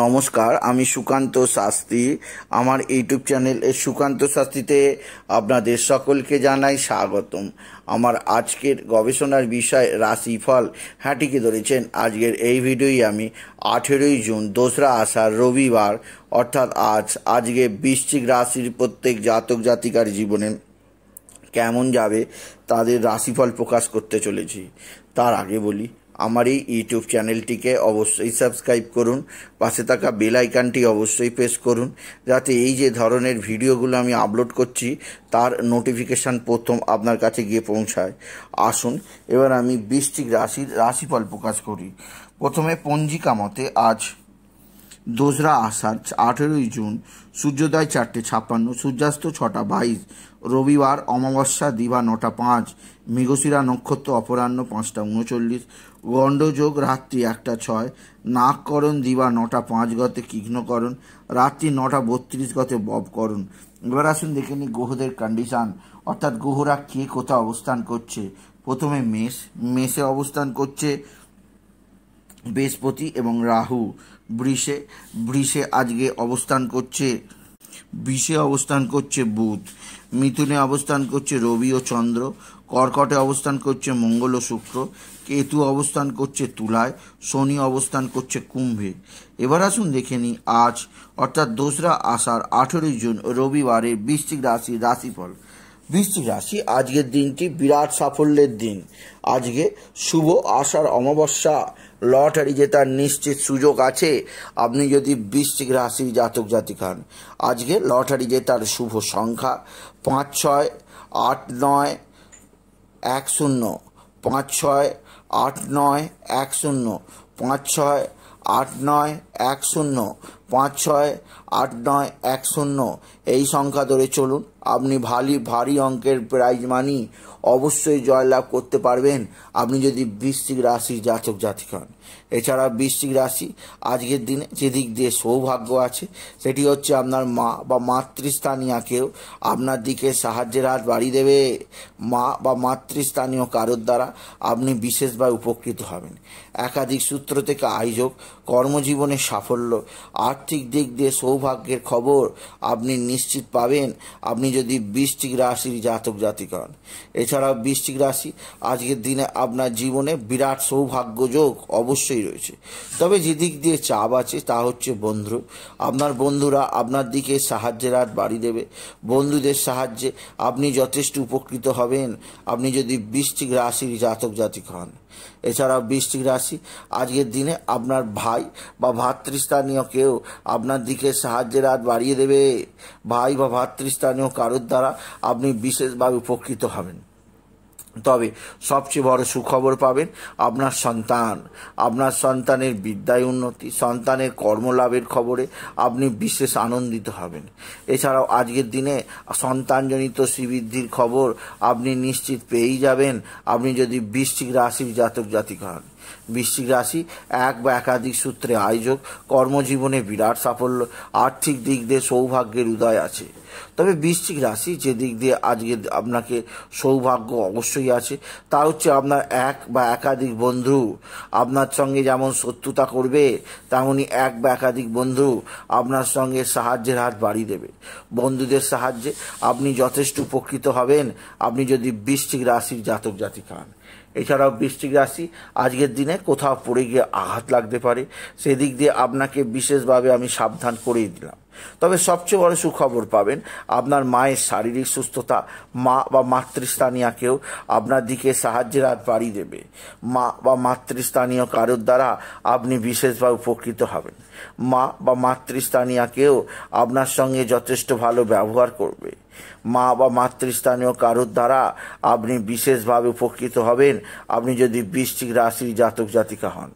নমস্কার আমি সুকান্ত শাস্ত্রী আমার ইউটিউব চ্যানেল সুকান্ত শাস্তিতে আপনাদের সকলকে জানাই স্বাগতম আমার আজকের গবেষণার বিষয় রাশিফল হাঁটিকে ধরেছেন আজকের এই ভিডিওই আমি আঠেরোই জুন দোসরা আষাঢ় রবিবার অর্থাৎ আজ আজকে বৃশ্চিক রাশির প্রত্যেক জাতক জাতিকার জীবনে কেমন যাবে তাদের রাশিফল প্রকাশ করতে চলেছি তার আগে বলি আমার এই ইউটিউব চ্যানেলটিকে অবশ্যই সাবস্ক্রাইব করুন পাশে থাকা বেল আইকানটি অবশ্যই প্রেস করুন যাতে এই যে ধরনের ভিডিওগুলো আমি আপলোড করছি তার নোটিফিকেশান প্রথম আপনার কাছে গিয়ে পৌঁছায় আসুন এবার আমি বৃষ্টিক রাশির রাশিফল প্রকাশ করি প্রথমে পঞ্জিকা মতে আজ দোসরা আষাঢ় আঠেরোই জুন সূর্যোদয় চারটে ছাপ্পান্ন সূর্যাস্ত ছটা বাইশ রবিবার অমাবস্যা দিবা নটা পাঁচ মৃগশিরা নক্ষত্র অপরাহ্ন পাঁচটা উনচল্লিশ গণ্ডযোগ রাত্রি একটা ছয় নাককরণ দিবা নটা পাঁচ গতে কিঘ্নকরণ রাত্রি নটা বত্রিশ গতে ববকরণ এবার আসুন দেখে নিই গ্রহদের কন্ডিশান অর্থাৎ গ্রহরা কে কোথায় অবস্থান করছে প্রথমে মেষ মেষে অবস্থান করছে বৃহস্পতি এবং রাহু বৃষে বৃষে আজকে অবস্থান করছে বিষে অবস্থান করছে বুধ মিথুনে অবস্থান করছে রবি ও চন্দ্র কর্কটে অবস্থান করছে মঙ্গল ও শুক্র কেতু অবস্থান করছে তুলায় শনি অবস্থান করছে কুম্ভে এবার আসুন দেখে নিই আজ অর্থাৎ দোসরা আষাঢ় আঠেরোই জুন রবিবারের বৃষ্টিক রাশি রাশিফল বৃশ্চিক রাশি আজকের দিনটি বিরাট সাফল্যের দিন আজকে শুভ আশার অমাবস্যা লটারি জেতার নিশ্চিত সুযোগ আছে আপনি যদি বৃশ্চিক রাশি জাতক জাতিক হন আজকে লটারি জেতার শুভ সংখ্যা পাঁচ ছয় আট নয় এক শূন্য পাঁচ ছয় আট নয় এক শূন্য পাঁচ ছয় আট নয় এক শূন্য পাঁচ ছয় আট নয় এক শূন্য এই সংখ্যা ধরে চলুন আপনি ভারী ভারী অঙ্কের প্রাইজ মানি অবশ্যই জয়লাভ করতে পারবেন আপনি যদি বৃশ্চিক রাশি জাতক জাতিক হন এছাড়া বৃশ্চিক রাশি আজকের দিনে যেদিক দিয়ে সৌভাগ্য আছে সেটি হচ্ছে আপনার মা বা মাতৃস্থানীয় কেউ আপনার দিকে সাহায্যের হাত বাড়িয়ে দেবে মা বা মাতৃস্থানীয় কারোর দ্বারা আপনি বিশেষভাবে উপকৃত হবেন একাধিক সূত্র থেকে আয়োজক কর্মজীবনের সাফল্য আর্থিক দিক দিয়ে সৌভাগ্যের খবর আপনি নিশ্চিত পাবেন আপনি যদি বৃষ্টিক রাশির জাতক জাতিক হন এছাড়াও বৃষ্টিক রাশি আজকের দিনে আপনার জীবনে বিরাট সৌভাগ্যযোগ অবশ্যই রয়েছে তবে যেদিক দিয়ে চাপ আছে তা হচ্ছে বন্ধু আপনার বন্ধুরা আপনার দিকে সাহায্যের হাত বাড়ি দেবে বন্ধুদের সাহায্যে আপনি যথেষ্ট উপকৃত হবেন আপনি যদি বৃষ্টিক রাশির জাতক জাতিক হন এছাড়া বৃষ্টিক রাশি আজকের দিনে আপনার ভাই বা ভাতৃস্থানীয় কেউ আপনার দিকে সাহায্যের হাত বাড়িয়ে দেবে ভাই বা ভাতৃস্থানীয় কারোর দ্বারা আপনি বিশেষভাবে উপকৃত হবেন তবে সবচেয়ে বড় সুখবর পাবেন আপনার সন্তান আপনার সন্তানের বিদ্যায় উন্নতি সন্তানের কর্মলাভের খবরে আপনি বিশেষ আনন্দিত হবেন এছাড়াও আজকের দিনে সন্তানজনিত শ্রীবৃদ্ধির খবর আপনি নিশ্চিত পেয়েই যাবেন আপনি যদি বৃষ্টিক রাশির জাতক জাতিক হন বৃষ্টিক রাশি এক বা একাধিক সূত্রে আয়োজক কর্মজীবনে বিরাট সাফল্য আর্থিক দিক দিয়ে সৌভাগ্যের উদয় আছে তবে বৃশ্চিক রাশি যেদিক দিয়ে আজকে আপনাকে সৌভাগ্য অবশ্যই আছে তা হচ্ছে আপনার এক বা একাধিক বন্ধু আপনার সঙ্গে যেমন শত্রুতা করবে তেমনই এক বা একাধিক বন্ধু আপনার সঙ্গে সাহায্যের হাত বাড়িয়ে দেবে বন্ধুদের সাহায্যে আপনি যথেষ্ট উপকৃত হবেন আপনি যদি বৃশ্চিক রাশির জাতক জাতি খান এছাড়াও বৃষ্টিক রাশি আজকের দিনে কোথাও পড়ে গিয়ে আঘাত লাগতে পারে সেদিক দিয়ে আপনাকে বিশেষভাবে আমি সাবধান করেই দিলাম তবে সবচেয়ে বড় সুখবর পাবেন আপনার মায়ের শারীরিক সুস্থতা মা বা মাতৃস্থানীয়াকেও আপনার দিকে সাহায্যের হাত বাড়িয়ে দেবে মা বা মাতৃস্থানীয় কারোর দ্বারা আপনি বিশেষভাবে উপকৃত হবেন মা বা মাতৃস্থানীয়াকেও আপনার সঙ্গে যথেষ্ট ভালো ব্যবহার করবে মা বা মাতৃস্থানীয় কারোর দ্বারা আপনি বিশেষভাবে উপকৃত হবেন আপনি যদি বৃষ্টিক রাশির জাতক জাতিকা হন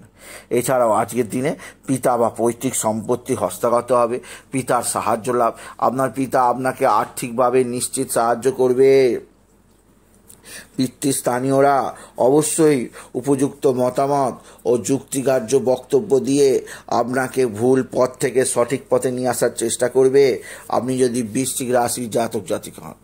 এছাড়াও আজকের দিনে পিতা বা পৈতৃক সম্পত্তি হস্তগত হবে পিতার সাহায্য লাভ আপনার পিতা আপনাকে আর্থিকভাবে নিশ্চিত সাহায্য করবে পিতৃস্থানীয়রা অবশ্যই উপযুক্ত মতামত ও যুক্তিকার্য বক্তব্য দিয়ে আপনাকে ভুল পথ থেকে সঠিক পথে নিয়ে আসার চেষ্টা করবে আপনি যদি বৃষ্টিক রাশির জাতক জাতিক হন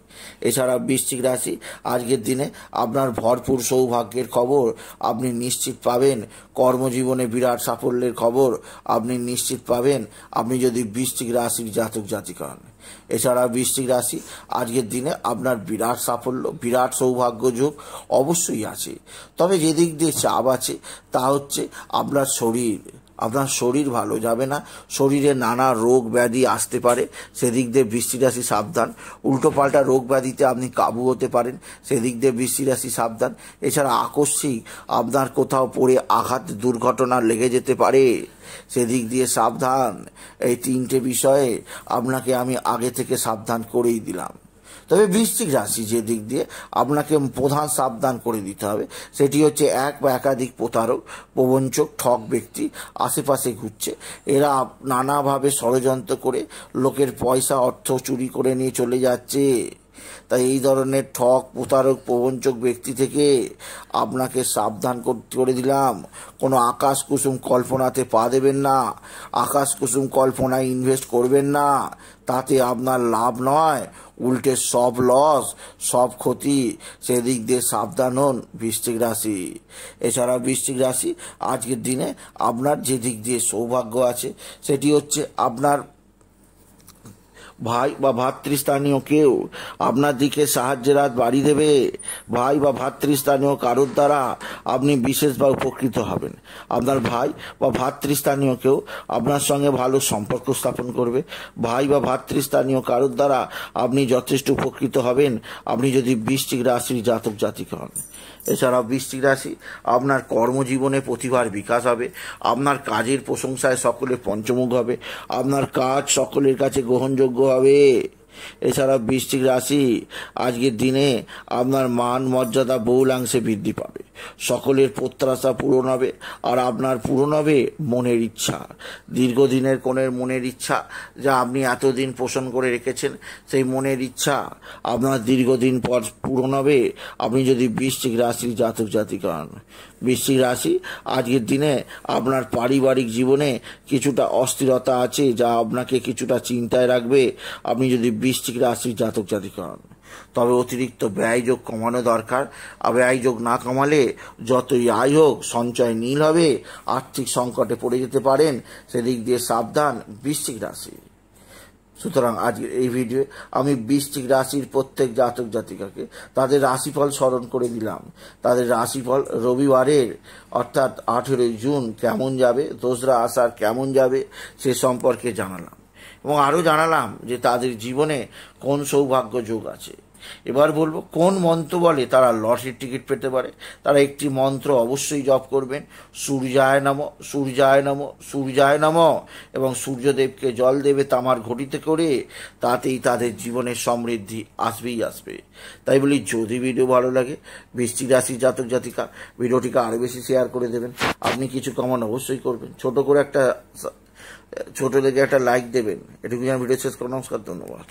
এছাড়া বৃশ্চিক রাশি আজকের দিনে আপনার ভরপুর সৌভাগ্যের খবর আপনি নিশ্চিত পাবেন কর্মজীবনে বিরাট সাফল্যের খবর আপনি নিশ্চিত পাবেন আপনি যদি বৃশ্চিক রাশির জাতক জাতি করেন এছাড়া বৃশ্চিক রাশি আজকের দিনে আপনার বিরাট সাফল্য বিরাট সৌভাগ্য যোগ অবশ্যই আছে তবে যেদিক দিয়ে চাপ আছে তা হচ্ছে আপনার শরীর আপনার শরীর ভালো যাবে না শরীরে নানা রোগ ব্যাধি আসতে পারে সেদিক দিয়ে বৃষ্টি রাশি সাবধান উল্টোপাল্টা রোগ ব্যাধিতে আপনি কাবু হতে পারেন সেদিক দিয়ে বৃষ্টি রাশি সাবধান এছাড়া আকস্মিক আপনার কোথাও পড়ে আঘাত দুর্ঘটনা লেগে যেতে পারে সেদিক দিয়ে সাবধান এই তিনটে বিষয়ে আপনাকে আমি আগে থেকে সাবধান করেই দিলাম তবে বৃশ্চিক রাশি যে দিক দিয়ে আপনাকে প্রধান সাবধান করে দিতে হবে সেটি হচ্ছে এক বা একাধিক প্রতারক প্রবঞ্চক ঠক ব্যক্তি আশেপাশে ঘুরছে এরা নানাভাবে ষড়যন্ত্র করে লোকের পয়সা অর্থ চুরি করে নিয়ে চলে যাচ্ছে তাই এই ধরনের ঠক প্রতারক প্রবঞ্চক ব্যক্তি থেকে আপনাকে সাবধান করে দিলাম কোনো আকাশ কুসুম কল্পনাতে পা দেবেন না আকাশ কুসুম কল্পনায় ইনভেস্ট করবেন না তাতে আপনার লাভ নয় উল্টে সব লস সব ক্ষতি সেদিক দিয়ে সাবধান হন বৃষ্টিক রাশি এছাড়া বৃষ্টিক রাশি আজকের দিনে আপনার যে দিক দিয়ে সৌভাগ্য আছে সেটি হচ্ছে আপনার ভাই বা ভাতৃস্থানীয় কেউ আপনার দিকে সাহায্যের হাত বাড়িয়ে দেবে ভাই বা ভাতৃস্থানীয় কারোর দ্বারা আপনি বিশেষভাবে উপকৃত হবেন আপনার ভাই বা ভাতৃস্থানীয় কেউ আপনার সঙ্গে ভালো সম্পর্ক স্থাপন করবে ভাই বা ভাতৃস্থানীয় কারোর দ্বারা আপনি যথেষ্ট উপকৃত হবেন আপনি যদি বৃষ্টিক রাশির জাতক জাতিক হন এছাড়াও বৃষ্টিক রাশি আপনার কর্মজীবনে প্রতিভার বিকাশ হবে আপনার কাজের প্রশংসায় সকলে পঞ্চমুখ হবে আপনার কাজ সকলের কাছে গ্রহণযোগ্য হবে এছাড়া বৃষ্টিক রাশি আজকের দিনে আপনার মান মর্যাদা বহুলাংশে বৃদ্ধি পাবে সকলের প্রত্যাশা পূরণ হবে আর আপনার পূরণ হবে মনের ইচ্ছা দীর্ঘদিনের কোনের মনের ইচ্ছা যা আপনি এতদিন পোষণ করে রেখেছেন সেই মনের ইচ্ছা আপনার দীর্ঘদিন পর পূরণ হবে আপনি যদি বৃষ্টিক রাশির জাতক জাতিকান বৃশ্চিক রাশি আজকের দিনে আপনার পারিবারিক জীবনে কিছুটা অস্থিরতা আছে যা আপনাকে কিছুটা চিন্তায় রাখবে আপনি যদি বৃশ্চিক রাশির জাতক জাতিক হন তবে অতিরিক্ত ব্যয়যোগ কমানো দরকার আর ব্যয়যোগ না কমালে যতই আয় হোক সঞ্চয় নীল হবে আর্থিক সংকটে পড়ে যেতে পারেন সেদিক দিয়ে সাবধান বৃশ্চিক রাশি সুতরাং আজকের এই ভিডিও আমি বৃষ্টিক রাশির প্রত্যেক জাতক জাতিকাকে তাদের রাশিফল স্মরণ করে দিলাম তাদের রাশিফল রবিবারের অর্থাৎ আঠেরোই জুন কেমন যাবে দোসরা আষাঢ় কেমন যাবে সে সম্পর্কে জানালাম এবং আরও জানালাম যে তাদের জীবনে কোন সৌভাগ্য যোগ আছে এবার বলবো কোন মন্ত্র বলে তারা লটারির টিকিট পেতে পারে তারা একটি মন্ত্র অবশ্যই জপ করবেন সূর্যায় নাম সূর্যায় নাম সূর্যায় নাম এবং সূর্যদেবকে জল দেবে তামার ঘটিতে করে তাতেই তাদের জীবনের সমৃদ্ধি আসবেই আসবে তাই বলি যদি ভিডিও ভালো লাগে বৃষ্টি রাশি জাতক জাতিকা ভিডিওটিকে আরও বেশি শেয়ার করে দেবেন আপনি কিছু কমান অবশ্যই করবেন ছোট করে একটা ছোট দেখে একটা লাইক দেবেন এটুকু ভিডিও শেষ করে নমস্কার ধন্যবাদ